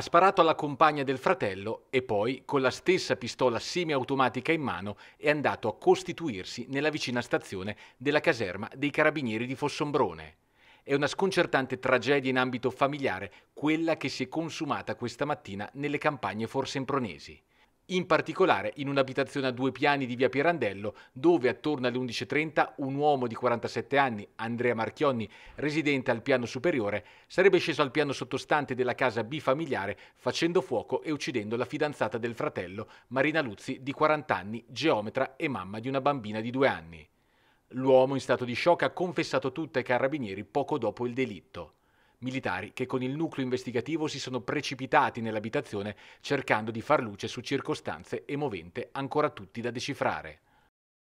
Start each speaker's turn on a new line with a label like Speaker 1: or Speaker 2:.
Speaker 1: Ha sparato alla compagna del fratello e poi, con la stessa pistola semiautomatica in mano, è andato a costituirsi nella vicina stazione della caserma dei carabinieri di Fossombrone. È una sconcertante tragedia in ambito familiare quella che si è consumata questa mattina nelle campagne forsempronesi in particolare in un'abitazione a due piani di via Pirandello, dove attorno alle 11.30 un uomo di 47 anni, Andrea Marchionni, residente al piano superiore, sarebbe sceso al piano sottostante della casa bifamiliare facendo fuoco e uccidendo la fidanzata del fratello, Marina Luzzi, di 40 anni, geometra e mamma di una bambina di due anni. L'uomo in stato di shock ha confessato tutto ai carabinieri poco dopo il delitto militari che con il nucleo investigativo si sono precipitati nell'abitazione cercando di far luce su circostanze e movente ancora tutti da decifrare.